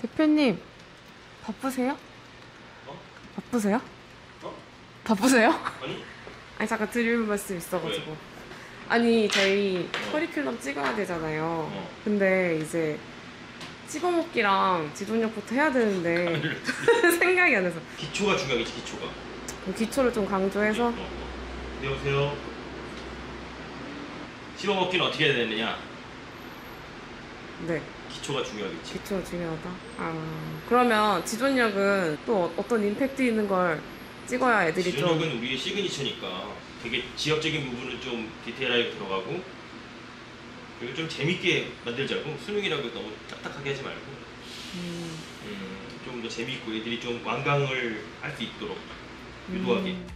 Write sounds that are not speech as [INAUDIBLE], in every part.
대표님 바쁘세요? 어? 바쁘세요? 어? 바쁘세요? 아니 아니 잠깐 드릴 말씀 있어가지고 아니 저희 어. 커리큘럼 찍어야 되잖아요 어. 근데 이제 찍어먹기랑 지존력부터 해야 되는데 아, 네. [LAUGHS] 생각이 안 나서 기초가 중요하겠지 기초가 기초를 좀 강조해서 네, 어. 네 어. 여보세요 찍어먹기는 어떻게 해야 되느냐 네 기초가 중요하겠지 기초가 중요하다 아 그러면 지존력은 또 어떤 임팩트 있는 걸 찍어야 애들이 지역은 우리의 시그니처니까 되게 지역적인 부분을 좀 디테일하게 들어가고 그리고 좀 재밌게 만들자고 수능이라고 너무 딱딱하게 하지 말고 음. 음 좀더 재밌고 애들이 좀 완강을 할 수 있도록 유도하게 음.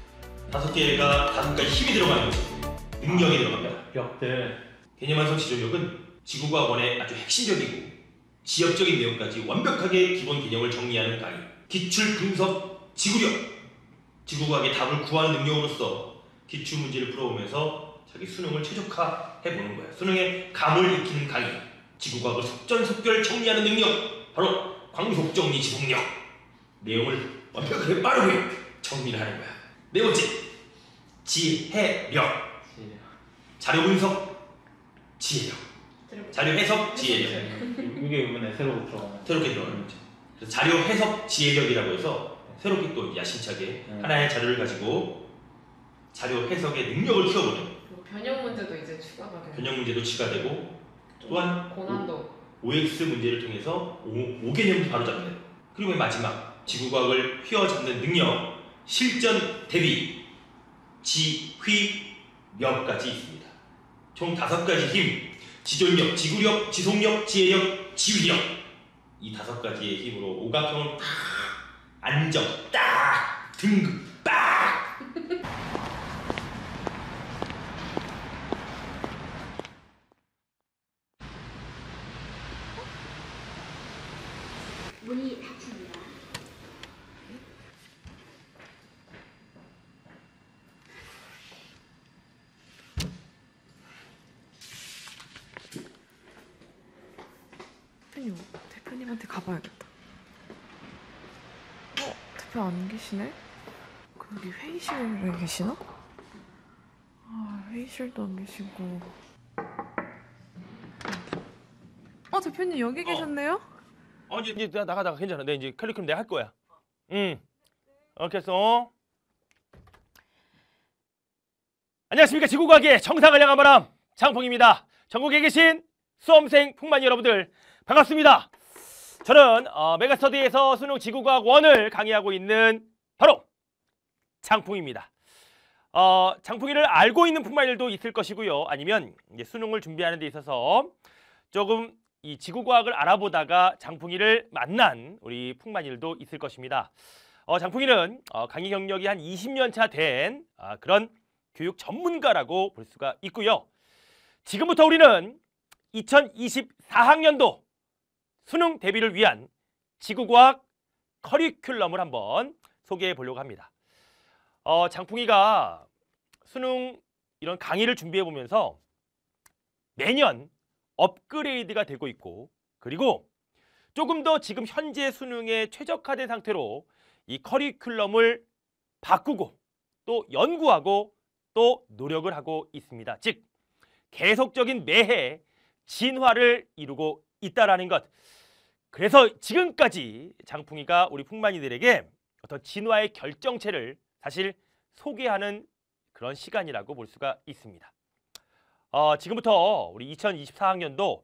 다섯 개가 다섯 가지 힘이 들어가는 거지 능력이 아, 들어갑니다 역대 개념 완성 지조력은 지구과학원의 아주 핵심적이고 지역적인 내용까지 완벽하게 기본 개념을 정리하는 강의 기출 분석 지구력 지구과학이 답을 구하는 능력으로서 기출 문제를 풀어오면서 자기 수능을 최적화해 보는 거야. 수능의 감을 익히는 강의, 지구과학을 속전속결 정리하는 능력, 바로 광속정리 지속력. 내용을 완벽하게 빠르게 정리를 하는 거야. 네 번째, 지혜력. 자료 분석, 지혜력. 자료 해석, 지혜력. 이게 이번에 새로 들어가는. 새롭게 들어가는 거죠. 자료 해석 지혜력이라고 해서 새롭게 또 야심차게 음. 하나의 자료를 가지고 자료 해석의 능력을 키워보는 뭐 변형 문제도 이제 추가가 되고 변형 문제도 추가되고 또한 고난도 OX 문제를 통해서 5, 개념도 바로잡는 그리고 마지막 지구과학을 휘어잡는 능력 실전 대비 지휘력까지 있습니다. 총5 가지 힘 지존력, 지구력, 지속력, 지혜력, 지위력이5 가지의 힘으로 오각형을 안정 딱 등급 계시네? 그 여기 회의실에 계시나? 아, 회의실도 안 계시고. 어, 대표님 여기 어. 계셨네요? 어, 이제, 이제 나가, 다가 괜찮아. 내 이제 캘리크림 내가 할 거야. 응. 알겠어. 어? 안녕하십니까. 지구과학의 정상을 향한 바람. 장풍입니다. 전국에 계신 수험생 풍만 여러분들 반갑습니다. 저는 어, 메가스터디에서 수능 지구과학 1을 강의하고 있는 바로 장풍입니다. 어, 장풍이를 알고 있는 풍마일도 있을 것이고요. 아니면 수능을 준비하는 데 있어서 조금 이 지구과학을 알아보다가 장풍이를 만난 우리 풍만일도 있을 것입니다. 어, 장풍이는 어, 강의 경력이 한 20년 차된 아, 그런 교육 전문가라고 볼 수가 있고요. 지금부터 우리는 2024학년도 수능 대비를 위한 지구과학 커리큘럼을 한번 소개해 보려고 합니다. 어, 장풍이가 수능 이런 강의를 준비해 보면서 매년 업그레이드가 되고 있고 그리고 조금 더 지금 현재 수능에 최적화된 상태로 이 커리큘럼을 바꾸고 또 연구하고 또 노력을 하고 있습니다. 즉 계속적인 매해 진화를 이루고 있다라는 것. 그래서 지금까지 장풍이가 우리 풍만이들에게 어떤 진화의 결정체를 사실 소개하는 그런 시간이라고 볼 수가 있습니다. 어, 지금부터 우리 2024학년도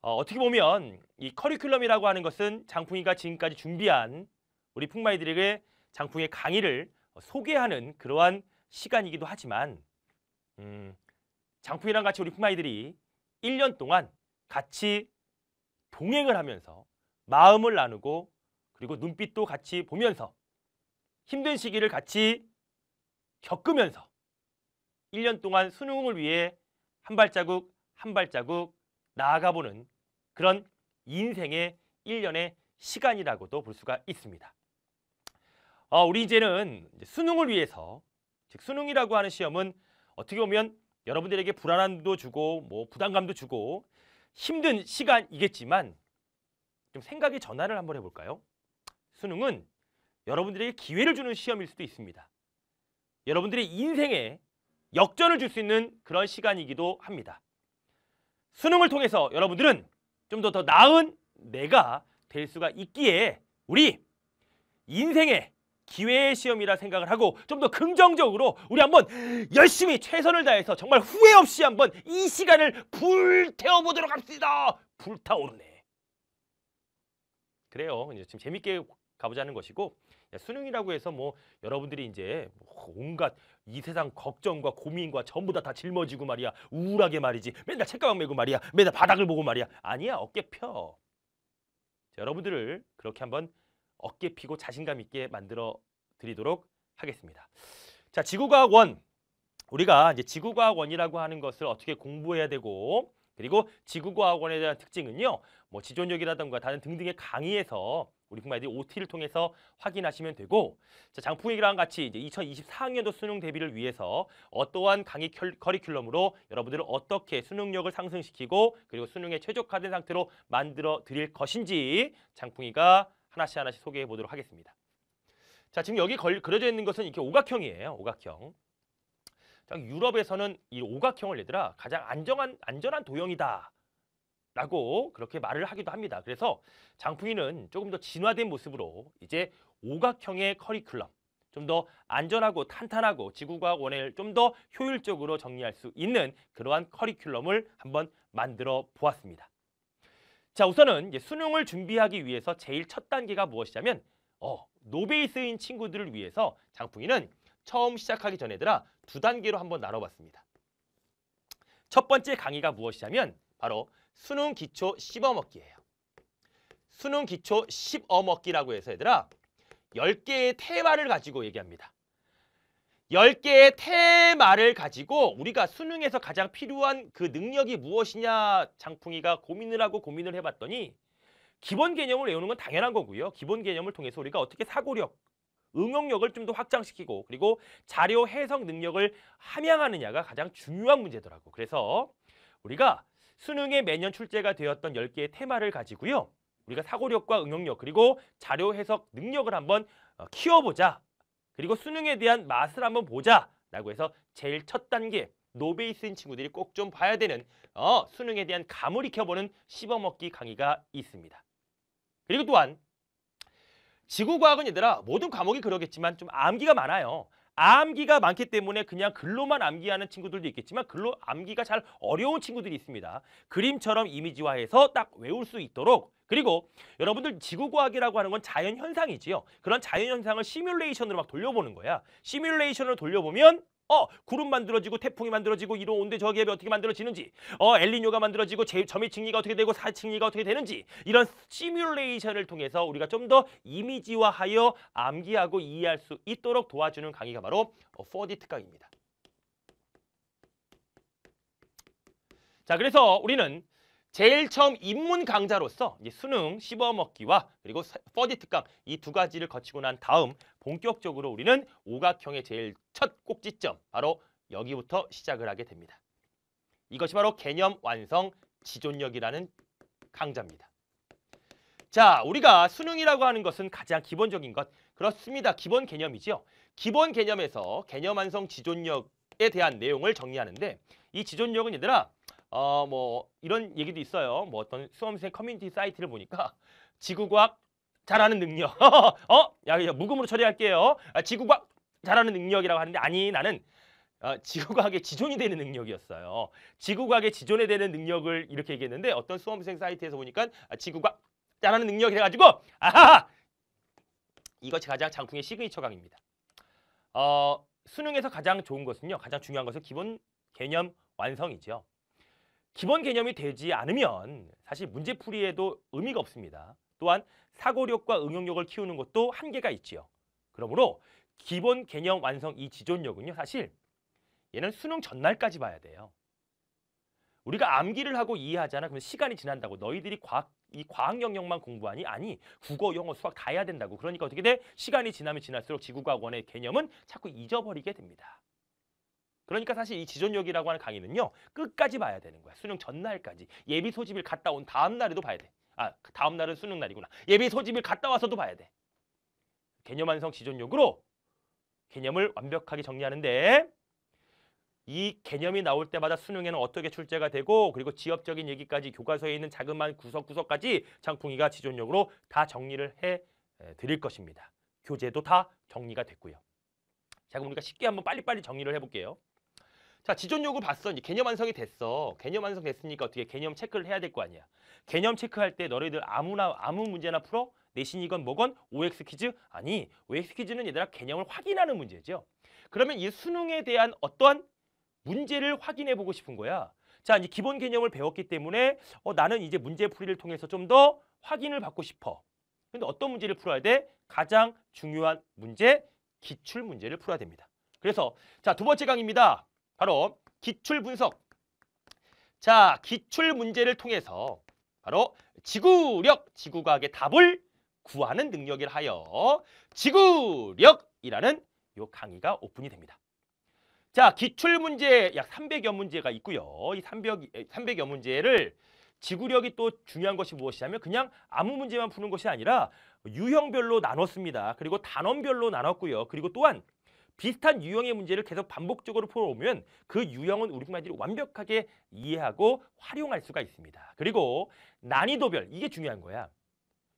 어, 떻게 보면 이 커리큘럼이라고 하는 것은 장풍이가 지금까지 준비한 우리 풍마이들에게 장풍의 강의를 소개하는 그러한 시간이기도 하지만 음, 장풍이랑 같이 우리 풍마이들이 1년 동안 같이 동행을 하면서 마음을 나누고 그리고 눈빛도 같이 보면서 힘든 시기를 같이 겪으면서 1년 동안 수능을 위해 한 발자국 한 발자국 나아가보는 그런 인생의 1년의 시간이라고도 볼 수가 있습니다. 어, 우리 이제는 수능을 위해서 즉 수능이라고 하는 시험은 어떻게 보면 여러분들에게 불안함도 주고 뭐 부담감도 주고 힘든 시간이겠지만 좀 생각의 전환을 한번 해볼까요? 수능은 여러분들에게 기회를 주는 시험일 수도 있습니다. 여러분들의 인생에 역전을 줄 수 있는 그런 시간이기도 합니다. 수능을 통해서 여러분들은 좀 더 더 나은 내가 될 수가 있기에 우리 인생의 기회의 시험이라 생각을 하고 좀 더 긍정적으로 우리 한번 열심히 최선을 다해서 정말 후회 없이 한번 이 시간을 불태워 보도록 합시다. 불타오르네. 그래요. 이제 지금 재밌게 가보자는 것이고 예, 수능이라고 해서 뭐 여러분들이 이제 온갖 이 세상 걱정과 고민과 전부 다 다 짊어지고 말이야 우울하게 말이지 맨날 책가방 메고 말이야 맨날 바닥을 보고 말이야 아니야 어깨 펴 여러분들을 그렇게 한번 어깨 피고 자신감 있게 만들어 드리도록 하겠습니다 자 지구과학 원 우리가 이제 지구과학 원이라고 하는 것을 어떻게 공부해야 되고 그리고 지구과학원에 대한 특징은요. 뭐 지존력이라든가 다른 등등의 강의에서 우리 북마디 OT를 통해서 확인하시면 되고 자, 장풍이랑 같이 이제 2024학년도 수능 대비를 위해서 어떠한 강의 컬, 커리큘럼으로 여러분들을 어떻게 수능력을 상승시키고 그리고 수능에 최적화된 상태로 만들어 드릴 것인지 장풍이가 하나씩 하나씩 소개해 보도록 하겠습니다. 자 지금 여기 걸, 그려져 있는 것은 이렇게 오각형이에요. 오각형. 자, 유럽에서는 이 오각형을 얘들아 가장 안정한 안전한 도형이다. 라고 그렇게 말을 하기도 합니다. 그래서 장풍이는 조금 더 진화된 모습으로 이제 오각형의 커리큘럼, 좀 더 안전하고 탄탄하고 지구과학 원을 좀 더 효율적으로 정리할 수 있는 그러한 커리큘럼을 한번 만들어 보았습니다. 자, 우선은 수능을 준비하기 위해서 제일 첫 단계가 무엇이냐면 어, 노베이스인 친구들을 위해서 장풍이는 처음 시작하기 전에들아 두 단계로 한번 나눠봤습니다. 첫 번째 강의가 무엇이냐면 바로 수능 기초 10어먹기예요. 수능 기초 10어먹기라고 해서 얘들아 10개의 테마를 가지고 얘기합니다. 10개의 테마를 가지고 우리가 수능에서 가장 필요한 그 능력이 무엇이냐 장풍이가 고민을 하고 고민을 해봤더니 기본 개념을 외우는 건 당연한 거고요. 기본 개념을 통해서 우리가 어떻게 사고력, 응용력을 좀 더 확장시키고 그리고 자료 해석 능력을 함양하느냐가 가장 중요한 문제더라고. 그래서 우리가 수능에 매년 출제가 되었던 10개의 테마를 가지고요. 우리가 사고력과 응용력 그리고 자료 해석 능력을 한번 어, 키워보자. 그리고 수능에 대한 맛을 한번 보자. 라고 해서 제일 첫 단계 노베이스인 친구들이 꼭 좀 봐야 되는 어, 수능에 대한 감을 익혀보는 씹어먹기 강의가 있습니다. 그리고 또한 지구과학은 얘들아 모든 과목이 그러겠지만 좀 암기가 많아요. 암기가 많기 때문에 그냥 글로만 암기하는 친구들도 있겠지만 글로 암기가 잘 어려운 친구들이 있습니다. 그림처럼 이미지화해서 딱 외울 수 있도록 그리고 여러분들 지구과학이라고 하는 건 자연현상이지요. 그런 자연현상을 시뮬레이션으로 막 돌려보는 거야. 시뮬레이션을 돌려보면 어 구름 만들어지고 태풍이 만들어지고 이런 온대 저기압이 어떻게 만들어지는지 어 엘리뇨가 만들어지고 제, 점이층위가 어떻게 되고 사층위가 어떻게 되는지 이런 시뮬레이션을 통해서 우리가 좀 더 이미지화하여 암기하고 이해할 수 있도록 도와주는 강의가 바로 어, 4D 특강입니다. 자 그래서 우리는 제일 처음 입문 강자로서 수능 씹어먹기와 그리고 퍼디 특강 이 두 가지를 거치고 난 다음 본격적으로 우리는 오각형의 제일 첫 꼭지점 바로 여기부터 시작을 하게 됩니다. 이것이 바로 개념 완성 지존력이라는 강자입니다 자, 우리가 수능이라고 하는 것은 가장 기본적인 것 그렇습니다. 기본 개념이지요. 기본 개념에서 개념 완성 지존력에 대한 내용을 정리하는데 이 지존력은 얘들아 어, 뭐 이런 얘기도 있어요. 뭐 어떤 수험생 커뮤니티 사이트를 보니까 [LAUGHS] 지구과학 잘하는 능력. [LAUGHS] 어? 야, 야, 무금으로 처리할게요. 아, 지구과학 잘하는 능력이라고 하는데 아니 나는 어, 지구과학의 지존이 되는 능력이었어요. 지구과학의 지존에 되는 능력을 이렇게 얘기했는데 어떤 수험생 사이트에서 보니까 아, 지구과학 잘하는 능력이 돼가지고 아하! 이것이 가장 장풍의 시그니처 강입니다. 어, 수능에서 가장 좋은 것은요. 가장 중요한 것은 기본 개념 완성이죠. 기본 개념이 되지 않으면 사실 문제풀이에도 의미가 없습니다. 또한 사고력과 응용력을 키우는 것도 한계가 있지요. 그러므로 기본 개념 완성 이 지존력은요. 사실 얘는 수능 전날까지 봐야 돼요. 우리가 암기를 하고 이해하잖아. 그럼 시간이 지난다고 너희들이 과학 이 과학 영역만 공부하니? 아니, 국어, 영어, 수학 다 해야 된다고. 그러니까 어떻게 돼? 시간이 지나면 지날수록 지구과학원의 개념은 자꾸 잊어버리게 됩니다. 그러니까 사실 이 지존력이라고 하는 강의는요. 끝까지 봐야 되는 거야. 수능 전날까지. 예비 소집일 갔다 온 다음 날에도 봐야 돼. 아, 그 다음 날은 수능 날이구나. 예비 소집일 갔다 와서도 봐야 돼. 개념 완성 지존력으로 개념을 완벽하게 정리하는데 이 개념이 나올 때마다 수능에는 어떻게 출제가 되고 그리고 지역적인 얘기까지 교과서에 있는 자그마한 구석구석까지 장풍이가 지존력으로 다 정리를 해 드릴 것입니다. 교재도 다 정리가 됐고요. 자 그럼 우리가 쉽게 한번 빨리빨리 정리를 해볼게요. 자, 지존 요구 봤어. 이제 개념 완성이 됐어. 개념 완성됐으니까 어떻게 개념 체크를 해야 될 거 아니야. 개념 체크할 때 너희들 아무나 아무 문제나 풀어. 내신이건 뭐건 OX 퀴즈 아니, OX 퀴즈는 얘들아 개념을 확인하는 문제죠. 그러면 이 수능에 대한 어떠한 문제를 확인해 보고 싶은 거야. 자, 이제 기본 개념을 배웠기 때문에 어, 나는 이제 문제 풀이를 통해서 좀 더 확인을 받고 싶어. 근데 어떤 문제를 풀어야 돼? 가장 중요한 문제, 기출 문제를 풀어야 됩니다. 그래서 자, 두 번째 강입니다. 의 바로 기출 분석. 자, 기출 문제를 통해서 바로 지구력, 지구과학의 답을 구하는 능력을 하여 지구력이라는 요 강의가 오픈이 됩니다. 자, 기출 문제 약 300여 문제가 있고요. 이 300, 300여 문제를 지구력이 또 중요한 것이 무엇이냐면 그냥 아무 문제만 푸는 것이 아니라 유형별로 나눴습니다. 그리고 단원별로 나눴고요. 그리고 또한 비슷한 유형의 문제를 계속 반복적으로 풀어오면 그 유형은 우리말대로 완벽하게 이해하고 활용할 수가 있습니다. 그리고 난이도별 이게 중요한 거야.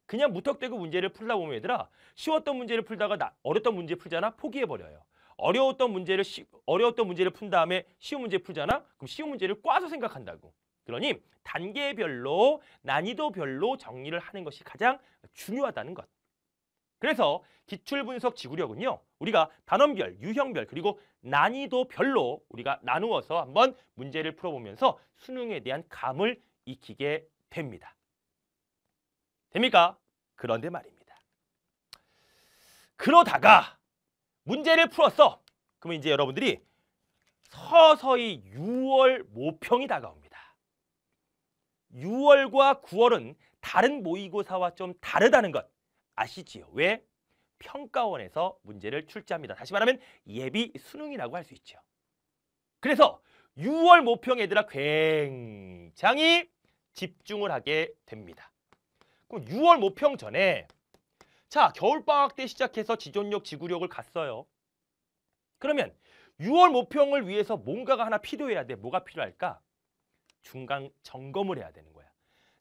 그냥 무턱대고 문제를 풀다 보면 얘들아 쉬웠던 문제를 풀다가 나, 어렸던 문제 풀잖아 포기해버려요. 어려웠던 문제를 쉬, 어려웠던 문제를 푼 다음에 쉬운 문제 풀잖아 그럼 쉬운 문제를 꽈서 생각한다고. 그러니 단계별로 난이도별로 정리를 하는 것이 가장 중요하다는 것. 그래서 기출분석 지구력은요. 우리가 단원별, 유형별, 그리고 난이도별로 우리가 나누어서 한번 문제를 풀어보면서 수능에 대한 감을 익히게 됩니다. 됩니까? 그런데 말입니다. 그러다가 문제를 풀었어. 그러면 이제 여러분들이 서서히 6월 모평이 다가옵니다. 6월과 9월은 다른 모의고사와 좀 다르다는 것 아시지요? 왜? 평가원에서 문제를 출제합니다. 다시 말하면 예비 수능이라고 할 수 있죠. 그래서 6월 모평 얘들아 굉장히 집중을 하게 됩니다. 그럼 6월 모평 전에 자 겨울방학 때 시작해서 지존력, 지구력을 갔어요. 그러면 6월 모평을 위해서 뭔가가 하나 필요해야 돼. 뭐가 필요할까? 중간 점검을 해야 되는 거야.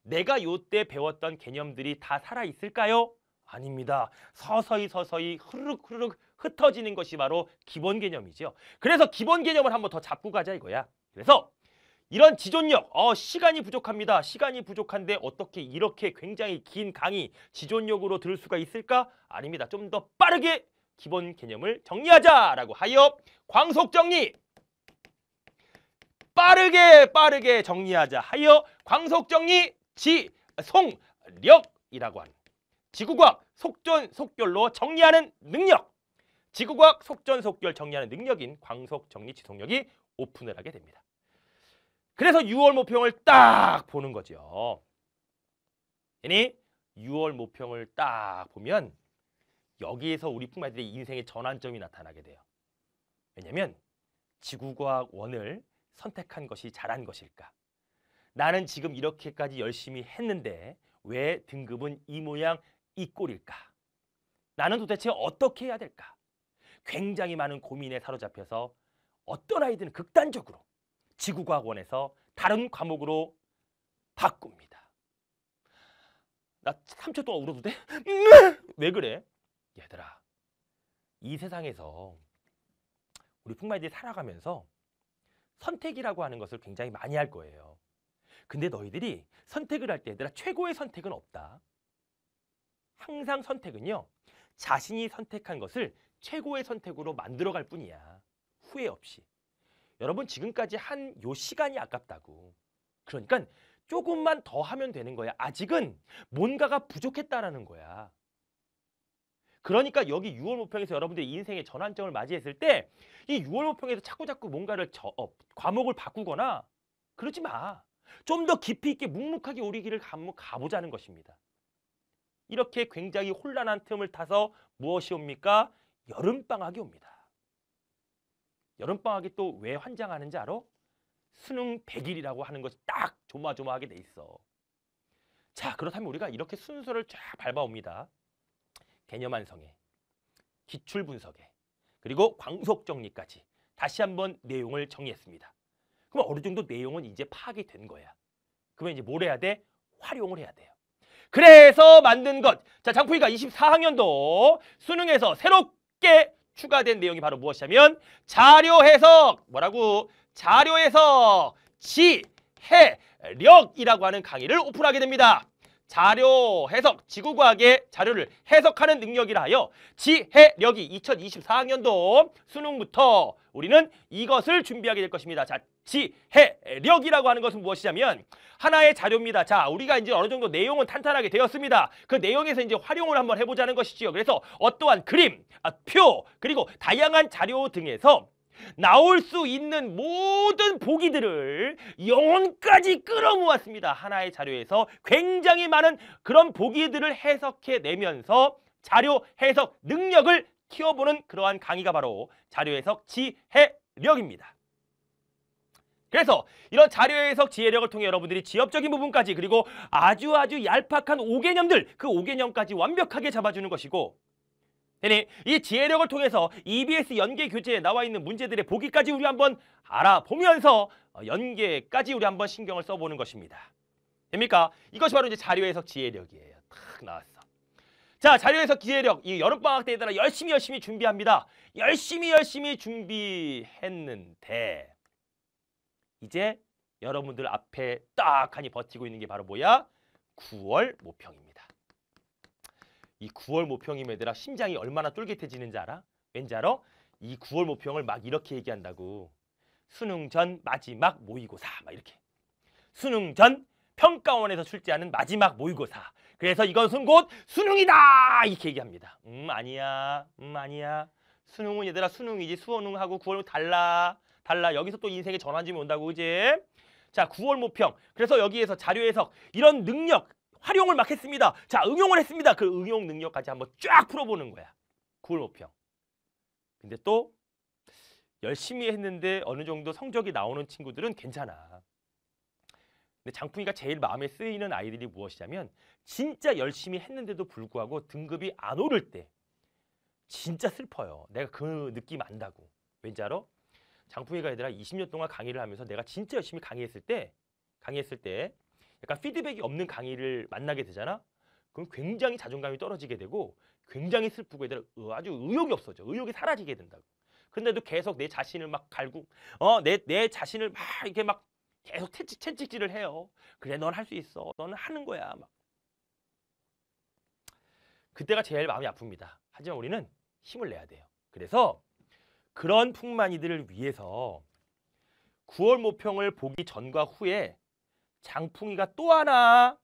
내가 요 때 배웠던 개념들이 다 살아있을까요? 아닙니다. 서서히 서서히 흐르륵 흐르륵 흩어지는 것이 바로 기본 개념이죠 그래서 기본 개념을 한번 더 잡고 가자 이거야. 그래서 이런 지존력, 어, 시간이 부족합니다. 시간이 부족한데 어떻게 이렇게 굉장히 긴 강의 지존력으로 들을 수가 있을까? 아닙니다. 좀 더 빠르게 기본 개념을 정리하자라고 하여 광속 정리 빠르게 빠르게 정리하자 하여 광속 정리 지송력이라고 하는 지구과학 속전속결로 정리하는 능력 지구과학 속전속결 정리하는 능력인 광속 정리 지속력이 오픈을 하게 됩니다. 그래서 6월 모평을 딱 보는 거죠. 아니 6월 모평을 딱 보면 여기에서 우리 풍마들의 인생의 전환점이 나타나게 돼요. 왜냐면 지구과학 원을 선택한 것이 잘한 것일까? 나는 지금 이렇게까지 열심히 했는데 왜 등급은 이 모양 이 꼴일까? 나는 도대체 어떻게 해야 될까? 굉장히 많은 고민에 사로잡혀서 어떤 아이들은 극단적으로 지구과학원에서 다른 과목으로 바꿉니다. 나 3초 동안 울어도 돼? 네! 왜 그래? 얘들아, 이 세상에서 우리 풍마이들이 살아가면서 선택이라고 하는 것을 굉장히 많이 할 거예요. 근데 너희들이 선택을 할 때 얘들아 최고의 선택은 없다. 항상 선택은요. 자신이 선택한 것을 최고의 선택으로 만들어갈 뿐이야. 후회 없이. 여러분 지금까지 한 요 시간이 아깝다고. 그러니까 조금만 더 하면 되는 거야. 아직은 뭔가가 부족했다라는 거야. 그러니까 여기 6월 모평에서 여러분들 인생의 전환점을 맞이했을 때이 6월 모평에서 자꾸자꾸 뭔가를 저, 어, 과목을 바꾸거나 그러지 마. 좀 더 깊이 있게 묵묵하게 오리기를 가보자는 것입니다. 이렇게 굉장히 혼란한 틈을 타서 무엇이 옵니까? 여름방학이 옵니다. 여름방학이 또 왜 환장하는지 알아? 수능 100일이라고 하는 것이 딱 조마조마하게 돼 있어. 자, 그렇다면 우리가 이렇게 순서를 쫙 밟아옵니다. 개념 완성에, 기출 분석에, 그리고 광속 정리까지 다시 한번 내용을 정리했습니다. 그럼 어느 정도 내용은 이제 파악이 된 거야. 그러면 이제 뭘 해야 돼? 활용을 해야 돼요. 그래서 만든 것. 자, 장풍이가 24학년도 수능에서 새롭게 추가된 내용이 바로 무엇이냐면 자료 해석 뭐라고 자료 해석 지해력이라고 하는 강의를 오픈하게 됩니다. 자료 해석, 지구과학의 자료를 해석하는 능력이라 하여 지해력이 2024학년도 수능부터 우리는 이것을 준비하게 될 것입니다. 자, 지해력이라고 하는 것은 무엇이냐면 하나의 자료입니다. 자, 우리가 이제 어느 정도 내용은 탄탄하게 되었습니다. 그 내용에서 이제 활용을 한번 해보자는 것이지요. 그래서 어떠한 그림, 아, 표, 그리고 다양한 자료 등에서 나올 수 있는 모든 보기들을 영혼까지 끌어모았습니다. 하나의 자료에서 굉장히 많은 그런 보기들을 해석해내면서 자료 해석 능력을 키워보는 그러한 강의가 바로 자료 해석 지혜력입니다. 그래서 이런 자료 해석 지혜력을 통해 여러분들이 지엽적인 부분까지 그리고 아주 아주 얄팍한 오개념들그 오개념까지 완벽하게 잡아주는 것이고 되니 네, 네. 이 지혜력을 통해서 EBS 연계 교재에 나와 있는 문제들의 보기까지 우리 한번 알아보면서 어, 연계까지 우리 한번 신경을 써보는 것입니다. 됩니까? 이것이 바로 이제 자료 해석 지혜력이에요. 탁 나왔어. 자, 자료 해석 지혜력. 이 여름방학 때에 따라 열심히 열심히 준비합니다. 열심히 열심히 준비했는데 이제 여러분들 앞에 딱 하니 버티고 있는 게 바로 뭐야? 9월 모평입니다. 이 9월 모평이 얘들아 심장이 얼마나 쫄깃해지는지 알아? 왠지 알아? 이 9월 모평을 막 이렇게 얘기한다고. 수능 전 마지막 모의고사 막 이렇게. 수능 전 평가원에서 출제하는 마지막 모의고사. 그래서 이것은 곧 수능이다 이렇게 얘기합니다. 음 아니야, 음 아니야. 수능은 얘들아 수능이지 수원응하고 9월 은 달라 달라. 여기서 또 인생의 전환점이 온다고 이제. 자 9월 모평. 그래서 여기에서 자료 해석 이런 능력 활용을 막 했습니다. 자, 응용을 했습니다. 그 응용 능력까지 한번 쫙 풀어보는 거야. 9월 평 근데 또 열심히 했는데 어느 정도 성적이 나오는 친구들은 괜찮아. 근데 장풍이가 제일 마음에 쓰이는 아이들이 무엇이냐면 진짜 열심히 했는데도 불구하고 등급이 안 오를 때 진짜 슬퍼요. 내가 그 느낌 안다고. 왠지 알아? 장풍이가 얘들아 20년 동안 강의를 하면서 내가 진짜 열심히 강의했을 때 강의했을 때 약간 그러니까 피드백이 없는 강의를 만나게 되잖아. 그럼 굉장히 자존감이 떨어지게 되고 굉장히 슬프고 애들 아주 의욕이 없어져. 의욕이 사라지게 된다고. 근데도 계속 내 자신을 막 갈고 어내내 내 자신을 막 이렇게 막 계속 채찍, 채찍질을 해요. 그래 넌 할 수 있어. 너는 하는 거야. 막 그때가 제일 마음이 아픕니다. 하지만 우리는 힘을 내야 돼요. 그래서 그런 풍만이들을 위해서 9월 모평을 보기 전과 후에 장풍이가 또 하나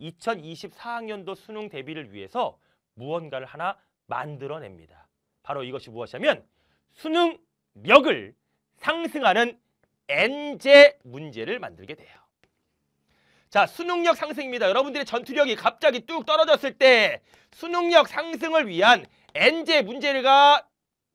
2024학년도 수능 대비를 위해서 무언가를 하나 만들어냅니다. 바로 이것이 무엇이냐면 수능력을 상승하는 N제 문제를 만들게 돼요. 자, 수능력 상승입니다. 여러분들의 전투력이 갑자기 뚝 떨어졌을 때 수능력 상승을 위한 N제 문제가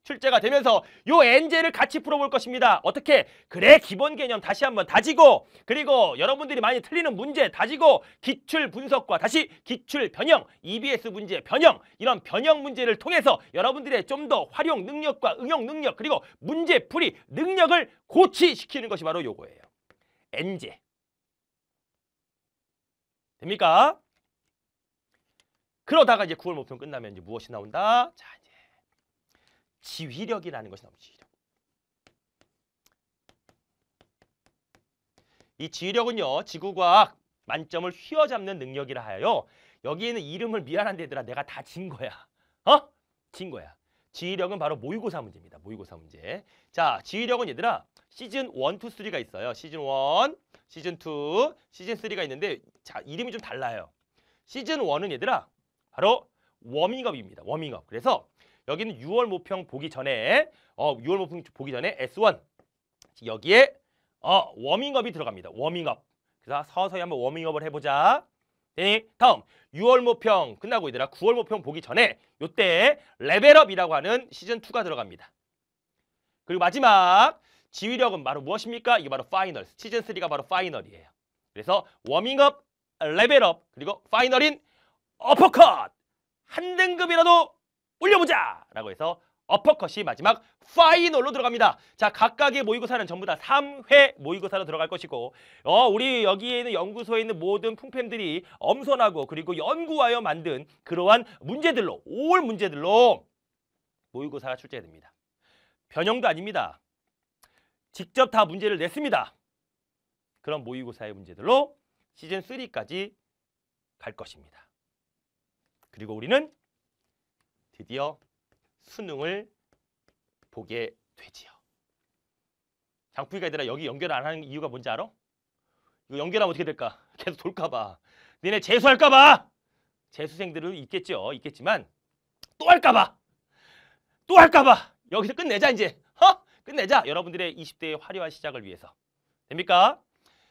출제가 되면서 요 엔제를 같이 풀어볼 것입니다. 어떻게? 그래 기본 개념 다시 한번 다지고 그리고 여러분들이 많이 틀리는 문제 다지고 기출 분석과 다시 기출 변형, EBS 문제 변형 이런 변형 문제를 통해서 여러분들의 좀 더 활용 능력과 응용 능력 그리고 문제 풀이 능력을 고치시키는 것이 바로 요거예요. 엔제 됩니까? 그러다가 이제 9월 목표 끝나면 이제 무엇이 나온다? 자, 지휘력이라는 것이 나옵니다. 지휘력. 이 지휘력은요. 지구과학 만점을 휘어잡는 능력이라 하여 여기에는 이름을 미안한데 얘들아 내가 다 진 거야. 어? 진 거야. 지휘력은 바로 모의고사 문제입니다. 모의고사 문제. 자, 지휘력은 얘들아 시즌 1, 2, 3가 있어요. 시즌 1, 시즌 2, 시즌 3가 있는데 자, 이름이 좀 달라요. 시즌 1은 얘들아 바로 워밍업입니다. 워밍업. 그래서 여기는 6월 모평 보기 전에 어 6월 모평 보기 전에 S1 여기에 어 워밍업이 들어갑니다. 워밍업. 그래서 서서히 한번 워밍업을 해보자. 네, 다음 6월 모평 끝나고 얘들아 9월 모평 보기 전에 요때 레벨업이라고 하는 시즌2가 들어갑니다. 그리고 마지막 지휘력은 바로 무엇입니까? 이게 바로 파이널, 시즌3가 바로 파이널이에요. 그래서 워밍업, 레벨업, 그리고 파이널인 어퍼컷! 한 등급이라도 올려보자! 라고 해서 어퍼컷이 마지막 파이널로 들어갑니다. 자, 각각의 모의고사는 전부 다 3회 모의고사로 들어갈 것이고 어, 우리 여기에 있는 연구소에 있는 모든 풍팸들이 엄선하고 그리고 연구하여 만든 그러한 문제들로 올 문제들로 모의고사가 출제됩니다. 변형도 아닙니다. 직접 다 문제를 냈습니다. 그런 모의고사의 문제들로 시즌3까지 갈 것입니다. 그리고 우리는 드디어 수능을 보게 되지요. 장부위가 얘들아 여기 연결 안 하는 이유가 뭔지 알아? 이거 연결하면 어떻게 될까? [LAUGHS] 계속 돌까봐. 니네 재수할까봐. 재수생들은 있겠죠. 있겠지만 또 할까봐. 또 할까봐. 여기서 끝내자 이제. 어? 끝내자. 여러분들의 20대의 화려한 시작을 위해서. 됩니까?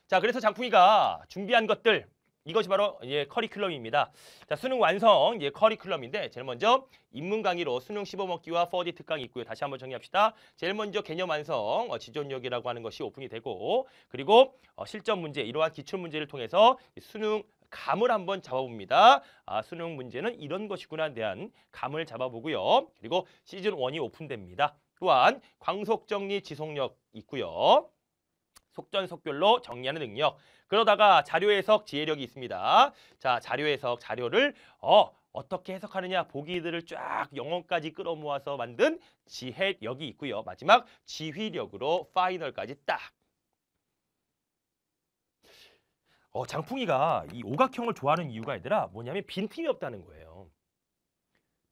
자 그래서 장풍이가 준비한 것들 이것이 바로 예, 커리큘럼입니다. 자, 수능 완성 예, 커리큘럼인데 제일 먼저 입문 강의로 수능 씹어먹기와 4D 특강이 있고요. 다시 한번 정리합시다. 제일 먼저 개념 완성, 어, 지존력이라고 하는 것이 오픈이 되고 그리고 어, 실전 문제, 이러한 기출 문제를 통해서 수능 감을 한번 잡아봅니다. 아, 수능 문제는 이런 것이구나 대한 감을 잡아보고요. 그리고 시즌 원이 오픈됩니다. 또한 광속정리 지속력 있고요. 속전속결로 정리하는 능력. 그러다가 자료 해석 지혜력이 있습니다. 자, 자료 해석 자료를 어 어떻게 해석하느냐 보기들을 쫙 영혼까지 끌어모아서 만든 지혜력이 있고요. 마지막 지휘력으로 파이널까지 딱. 어, 장풍이가 이 오각형을 좋아하는 이유가 얘들아 뭐냐면 빈틈이 없다는 거예요.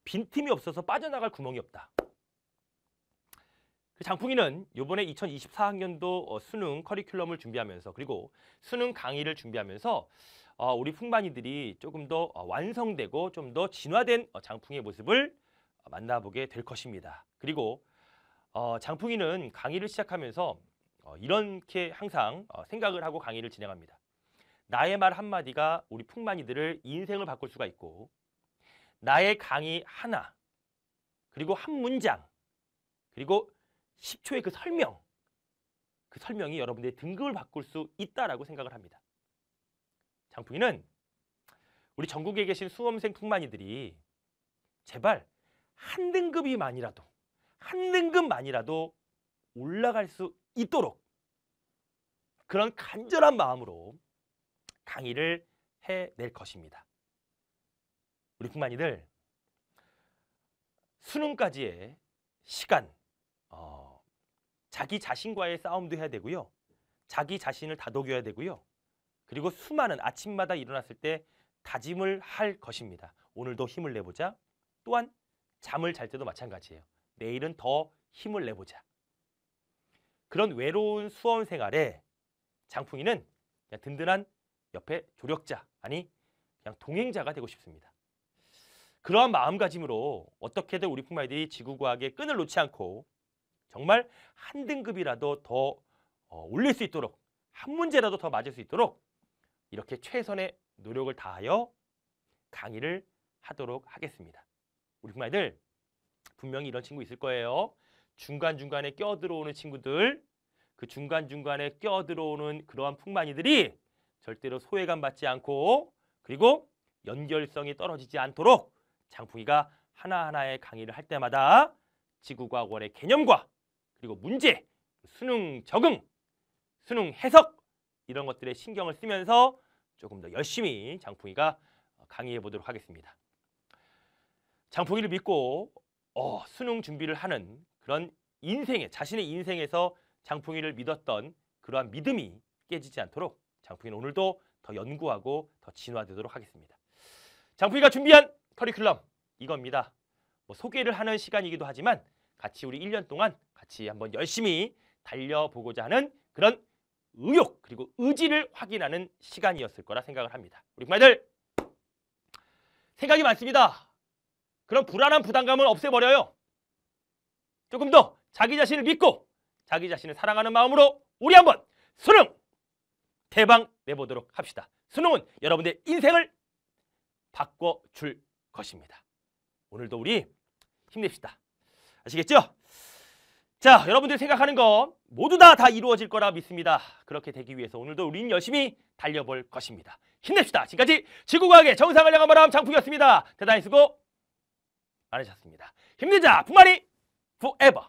빈틈이 없어서 빠져나갈 구멍이 없다. 그 장풍이는 이번에 2024학년도 어, 수능 커리큘럼을 준비하면서 그리고 수능 강의를 준비하면서 어, 우리 풍반이들이 조금 더 어, 완성되고 좀 더 진화된 장풍의 모습을 만나보게 될 것입니다. 그리고 장풍이는 강의를 시작하면서 이렇게 항상 생각을 하고 강의를 진행합니다. 나의 말 한마디가 우리 풍만이들을 인생을 바꿀 수가 있고 나의 강의 하나 그리고 한 문장 그리고 10초의 그 설명, 그 설명이 여러분들의 등급을 바꿀 수 있다라고 생각을 합니다. 장풍이는 우리 전국에 계신 수험생 풍만이들이 제발 한 등급이만이라도 한 등급만이라도 올라갈 수 있도록 그런 간절한 마음으로 강의를 해낼 것입니다. 우리 풍만이들 수능까지의 시간 어, 자기 자신과의 싸움도 해야 되고요. 자기 자신을 다독여야 되고요. 그리고 수많은 아침마다 일어났을 때 다짐을 할 것입니다. 오늘도 힘을 내보자. 또한 잠을 잘 때도 마찬가지예요. 내일은 더 힘을 내보자. 그런 외로운 수험 생활에 장풍이는 그냥 든든한 옆에 조력자 아니 그냥 동행자가 되고 싶습니다. 그러한 마음가짐으로 어떻게든 우리 풍마이들이 지구과학의 끈을 놓지 않고 정말 한 등급이라도 더 어, 올릴 수 있도록 한 문제라도 더 맞을 수 있도록 이렇게 최선의 노력을 다하여 강의를 하도록 하겠습니다. 우리 부모님들 분명히 이런 친구 있을 거예요. 중간중간에 껴들어오는 친구들 그 중간중간에 껴들어오는 그러한 풍만이들이 절대로 소외감 받지 않고 그리고 연결성이 떨어지지 않도록 장풍이가 하나하나의 강의를 할 때마다 지구과학원의 개념과 그리고 문제, 수능 적응, 수능 해석 이런 것들에 신경을 쓰면서 조금 더 열심히 장풍이가 어, 강의해 보도록 하겠습니다. 장풍이를 믿고 어, 수능 준비를 하는 그런 인생에 자신의 인생에서 장풍이를 믿었던 그러한 믿음이 깨지지 않도록 장풍이는 오늘도 더 연구하고 더 진화되도록 하겠습니다. 장풍이가 준비한 커리큘럼 이겁니다. 뭐 소개를 하는 시간이기도 하지만 같이 우리 1년 동안 같이 한번 열심히 달려보고자 하는 그런 의욕 그리고 의지를 확인하는 시간이었을 거라 생각을 합니다. 우리 부마들 생각이 많습니다. 그런 불안한 부담감을 없애버려요. 조금 더 자기 자신을 믿고 자기 자신을 사랑하는 마음으로 우리 한번 수능 대박 내보도록 합시다. 수능은 여러분의 들 인생을 바꿔줄 것입니다. 오늘도 우리 힘냅시다. 아시겠죠? 자, 여러분들이 생각하는 것 모두 다 다 이루어질 거라 믿습니다. 그렇게 되기 위해서 오늘도 우린 열심히 달려볼 것입니다. 힘냅시다. 지금까지 지구과학의 정상을 향한 바람 장풍이었습니다. 대단히 수고 많으셨습니다. 힘내자, 부만이 forever.